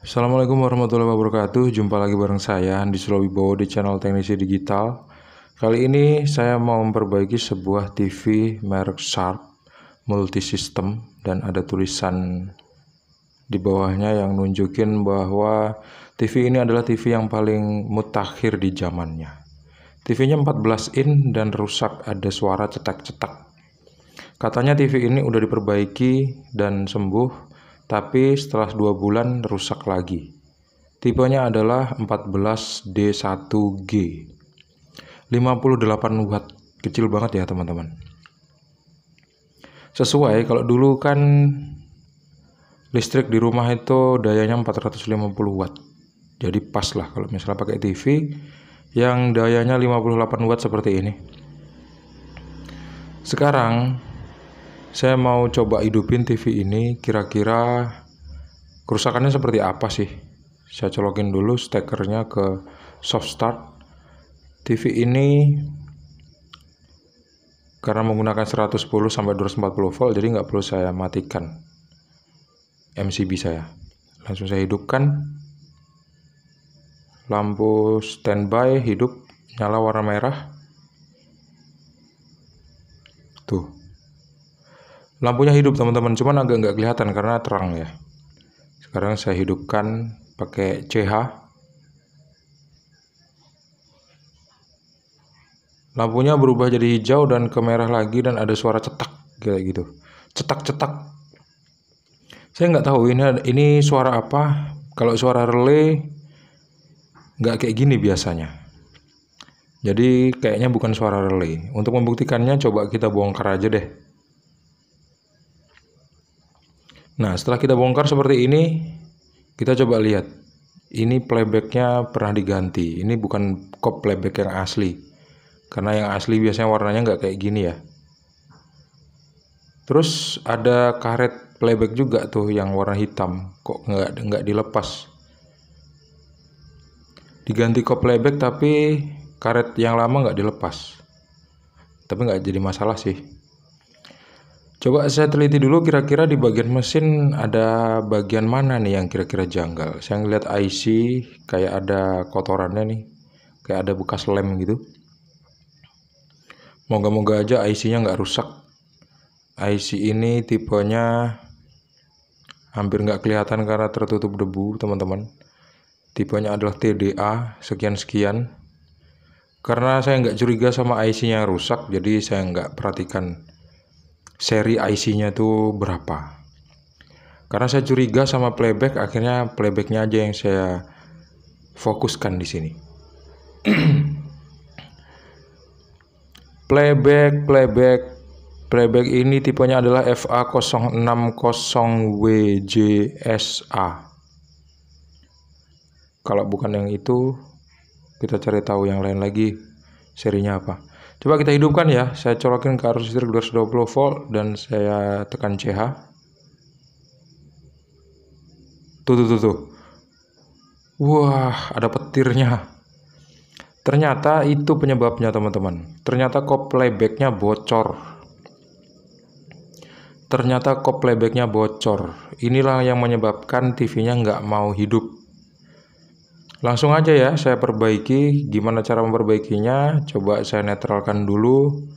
Assalamualaikum warahmatullahi wabarakatuh. Jumpa lagi bareng saya Andi Sulawibowo di channel Teknisi Digital. Kali ini saya mau memperbaiki sebuah TV merek Sharp multisystem dan ada tulisan di bawahnya yang nunjukin bahwa TV ini adalah TV yang paling mutakhir di zamannya. TV-nya 14 in dan rusak ada suara cetak-cetak. Katanya TV ini udah diperbaiki dan sembuh tapi setelah dua bulan rusak lagi. Tipenya adalah 14D1G. 58 watt, kecil banget ya teman-teman. Sesuai kalau dulu kan listrik di rumah itu dayanya 450 watt. Jadi pas lah kalau misalnya pakai TV yang dayanya 58 watt seperti ini. Sekarang saya mau coba hidupin TV ini kira-kira kerusakannya seperti apa sih saya colokin dulu stekernya ke soft start TV ini karena menggunakan 110 sampai 240 volt jadi nggak perlu saya matikan MCB saya langsung saya hidupkan lampu standby hidup nyala warna merah tuh Lampunya hidup teman-teman, cuman agak nggak kelihatan karena terang ya. Sekarang saya hidupkan pakai CH. Lampunya berubah jadi hijau dan ke merah lagi dan ada suara cetak kayak gitu. Cetak-cetak. Saya nggak tahu ini ini suara apa. Kalau suara relay nggak kayak gini biasanya. Jadi kayaknya bukan suara relay. Untuk membuktikannya coba kita bongkar aja deh. Nah, setelah kita bongkar seperti ini, kita coba lihat. Ini playbacknya pernah diganti. Ini bukan kop playback yang asli. Karena yang asli biasanya warnanya nggak kayak gini ya. Terus ada karet playback juga tuh yang warna hitam. Kok nggak nggak dilepas. Diganti kop playback tapi karet yang lama nggak dilepas. Tapi nggak jadi masalah sih. Coba saya teliti dulu kira-kira di bagian mesin ada bagian mana nih yang kira-kira janggal. Saya ngeliat IC kayak ada kotorannya nih. Kayak ada bekas lem gitu. Moga-moga aja IC-nya nggak rusak. IC ini tipenya hampir nggak kelihatan karena tertutup debu teman-teman. Tipenya adalah TDA sekian-sekian karena saya nggak curiga sama IC-nya rusak jadi saya nggak perhatikan seri IC-nya tuh berapa. Karena saya curiga sama playback, akhirnya playbacknya aja yang saya fokuskan di sini. playback, playback, playback ini tipenya adalah FA060WJSA. Kalau bukan yang itu, kita cari tahu yang lain lagi serinya apa. Coba kita hidupkan ya. Saya colokin ke arus listrik 220 volt dan saya tekan CH. Tuh, tuh, tuh, tuh. Wah, ada petirnya. Ternyata itu penyebabnya teman-teman. Ternyata koplebacknya bocor. Ternyata koplebacknya bocor. Inilah yang menyebabkan TV-nya nggak mau hidup. Langsung aja ya saya perbaiki. Gimana cara memperbaikinya? Coba saya netralkan dulu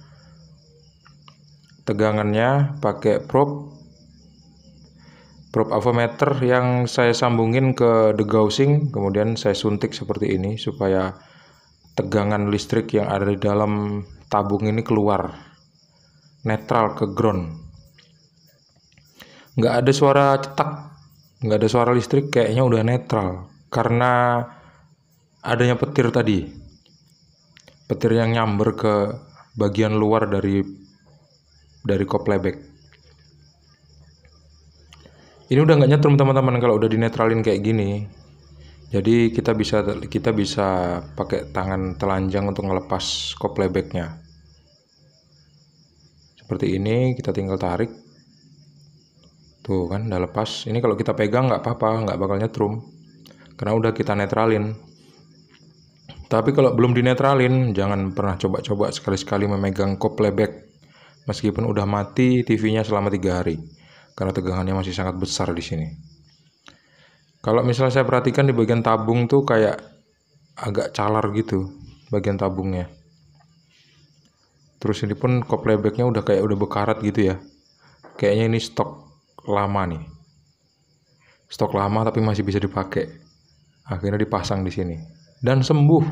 tegangannya pakai probe probe avometer yang saya sambungin ke degaussing kemudian saya suntik seperti ini supaya tegangan listrik yang ada di dalam tabung ini keluar netral ke ground nggak ada suara cetak nggak ada suara listrik kayaknya udah netral karena adanya petir tadi. Petir yang nyamber ke bagian luar dari dari koplebek. Ini udah nggak nyetrum teman-teman kalau udah dinetralin kayak gini. Jadi kita bisa kita bisa pakai tangan telanjang untuk ngelepas koplebeknya. Seperti ini kita tinggal tarik. Tuh kan udah lepas. Ini kalau kita pegang nggak apa-apa, nggak bakal nyetrum karena udah kita netralin. Tapi kalau belum dinetralin, jangan pernah coba-coba sekali-sekali memegang kop playback meskipun udah mati TV-nya selama tiga hari karena tegangannya masih sangat besar di sini. Kalau misalnya saya perhatikan di bagian tabung tuh kayak agak calar gitu bagian tabungnya. Terus ini pun kop playbacknya udah kayak udah bekarat gitu ya. Kayaknya ini stok lama nih. Stok lama tapi masih bisa dipakai akhirnya dipasang di sini dan sembuh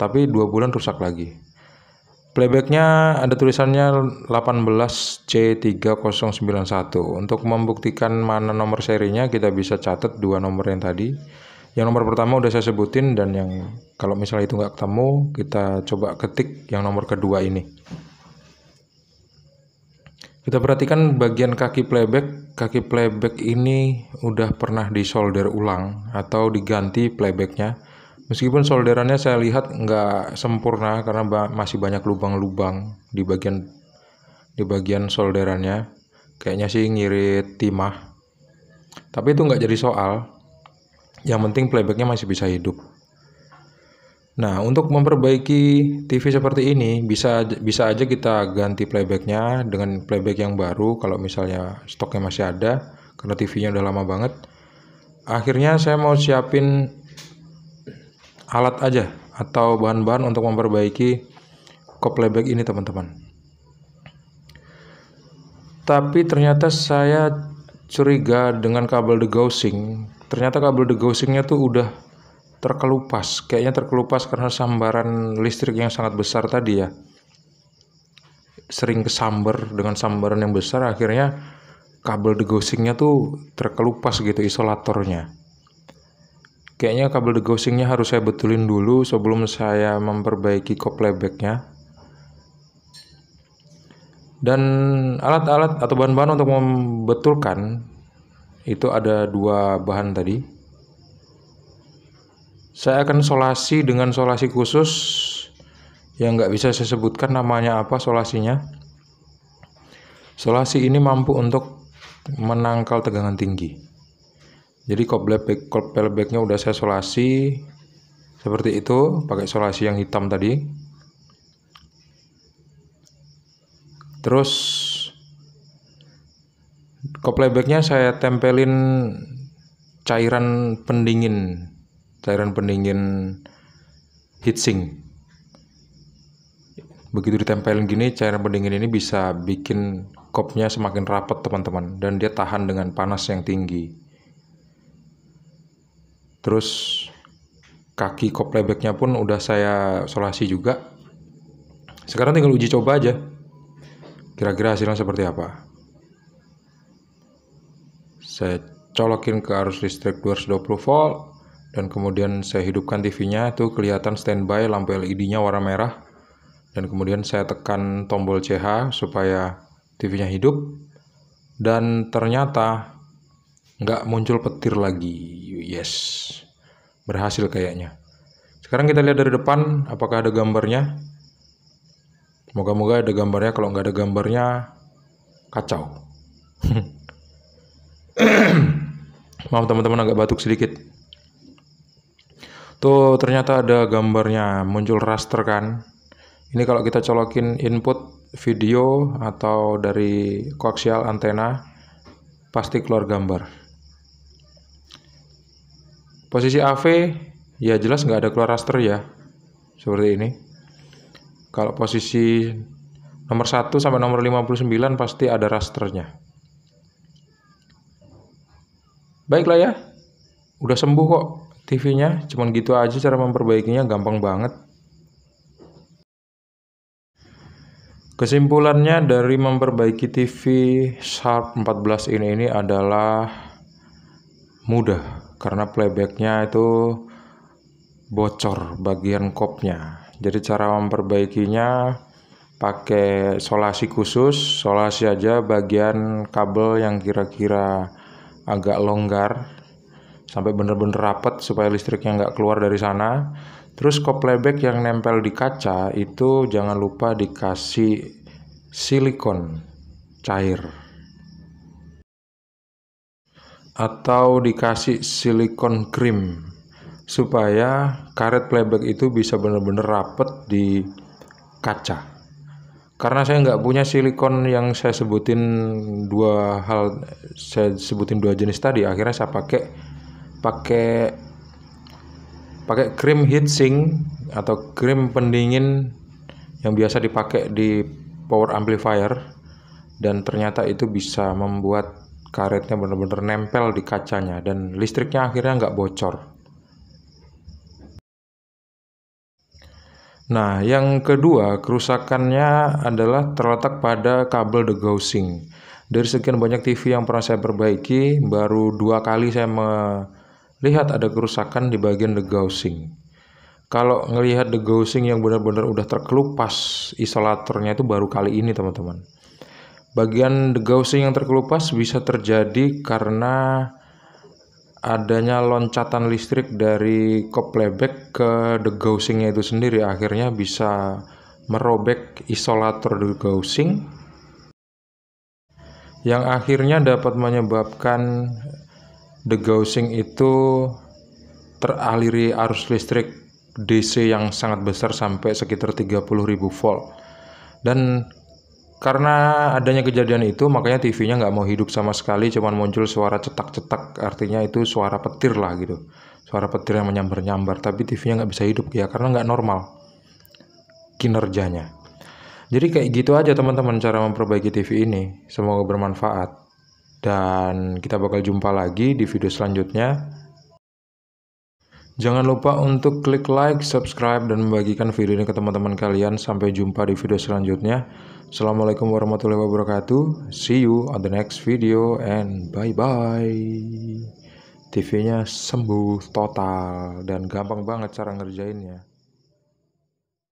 tapi dua bulan rusak lagi playbacknya ada tulisannya 18C3091 untuk membuktikan mana nomor serinya kita bisa catat dua nomor yang tadi yang nomor pertama udah saya sebutin dan yang kalau misalnya itu nggak ketemu kita coba ketik yang nomor kedua ini kita perhatikan bagian kaki playback. Kaki playback ini udah pernah disolder ulang atau diganti playbacknya. Meskipun solderannya saya lihat nggak sempurna karena ba masih banyak lubang-lubang di bagian di bagian solderannya. Kayaknya sih ngirit timah. Tapi itu nggak jadi soal. Yang penting playbacknya masih bisa hidup. Nah, untuk memperbaiki TV seperti ini bisa bisa aja kita ganti playbacknya dengan playback yang baru kalau misalnya stoknya masih ada karena TV-nya udah lama banget. Akhirnya saya mau siapin alat aja atau bahan-bahan untuk memperbaiki ke playback ini teman-teman. Tapi ternyata saya curiga dengan kabel degaussing. Ternyata kabel degaussingnya tuh udah terkelupas kayaknya terkelupas karena sambaran listrik yang sangat besar tadi ya sering kesambar dengan sambaran yang besar akhirnya kabel degosingnya tuh terkelupas gitu isolatornya kayaknya kabel degosingnya harus saya betulin dulu sebelum saya memperbaiki koplebeknya dan alat-alat atau bahan-bahan untuk membetulkan itu ada dua bahan tadi saya akan solasi dengan solasi khusus yang nggak bisa saya sebutkan namanya apa solasinya. Solasi ini mampu untuk menangkal tegangan tinggi. Jadi koplebek backnya udah saya solasi seperti itu pakai solasi yang hitam tadi. Terus backnya saya tempelin cairan pendingin cairan pendingin heatsink begitu ditempelin gini cairan pendingin ini bisa bikin kopnya semakin rapat teman-teman dan dia tahan dengan panas yang tinggi terus kaki kop lebeknya pun udah saya solasi juga sekarang tinggal uji coba aja kira-kira hasilnya seperti apa saya colokin ke arus listrik 220 volt dan kemudian saya hidupkan TV-nya itu kelihatan standby lampu LED-nya warna merah dan kemudian saya tekan tombol CH supaya TV-nya hidup dan ternyata nggak muncul petir lagi yes berhasil kayaknya sekarang kita lihat dari depan apakah ada gambarnya moga-moga ada gambarnya kalau nggak ada gambarnya kacau maaf teman-teman agak batuk sedikit Tuh ternyata ada gambarnya, muncul raster kan. Ini kalau kita colokin input video atau dari koaksial antena, pasti keluar gambar. Posisi AV, ya jelas nggak ada keluar raster ya, seperti ini. Kalau posisi nomor 1 sampai nomor 59 pasti ada rasternya. Baiklah ya, udah sembuh kok TV-nya. Cuman gitu aja cara memperbaikinya gampang banget. Kesimpulannya dari memperbaiki TV Sharp 14 ini ini adalah mudah karena playbacknya itu bocor bagian kopnya. Jadi cara memperbaikinya pakai solasi khusus, solasi aja bagian kabel yang kira-kira agak longgar sampai bener-bener rapet supaya listriknya nggak keluar dari sana. Terus koplebek yang nempel di kaca itu jangan lupa dikasih silikon cair atau dikasih silikon krim supaya karet playback itu bisa benar-benar rapet di kaca. Karena saya nggak punya silikon yang saya sebutin dua hal saya sebutin dua jenis tadi, akhirnya saya pakai pakai pakai krim heatsink atau krim pendingin yang biasa dipakai di power amplifier dan ternyata itu bisa membuat karetnya benar-benar nempel di kacanya dan listriknya akhirnya nggak bocor. Nah, yang kedua, kerusakannya adalah terletak pada kabel degaussing. Dari sekian banyak TV yang pernah saya perbaiki, baru dua kali saya me lihat ada kerusakan di bagian degaussing. Kalau ngelihat degaussing yang benar-benar udah terkelupas isolatornya itu baru kali ini teman-teman. Bagian degaussing yang terkelupas bisa terjadi karena adanya loncatan listrik dari koplebek ke degaussingnya itu sendiri akhirnya bisa merobek isolator degaussing yang akhirnya dapat menyebabkan degaussing itu teraliri arus listrik DC yang sangat besar sampai sekitar 30.000 volt. Dan karena adanya kejadian itu makanya TV-nya nggak mau hidup sama sekali cuman muncul suara cetak-cetak artinya itu suara petir lah gitu suara petir yang menyambar-nyambar tapi TV-nya nggak bisa hidup ya karena nggak normal kinerjanya jadi kayak gitu aja teman-teman cara memperbaiki TV ini semoga bermanfaat dan kita bakal jumpa lagi di video selanjutnya. Jangan lupa untuk klik like, subscribe, dan membagikan video ini ke teman-teman kalian. Sampai jumpa di video selanjutnya. Assalamualaikum warahmatullahi wabarakatuh. See you on the next video and bye-bye. TV-nya sembuh total dan gampang banget cara ngerjainnya.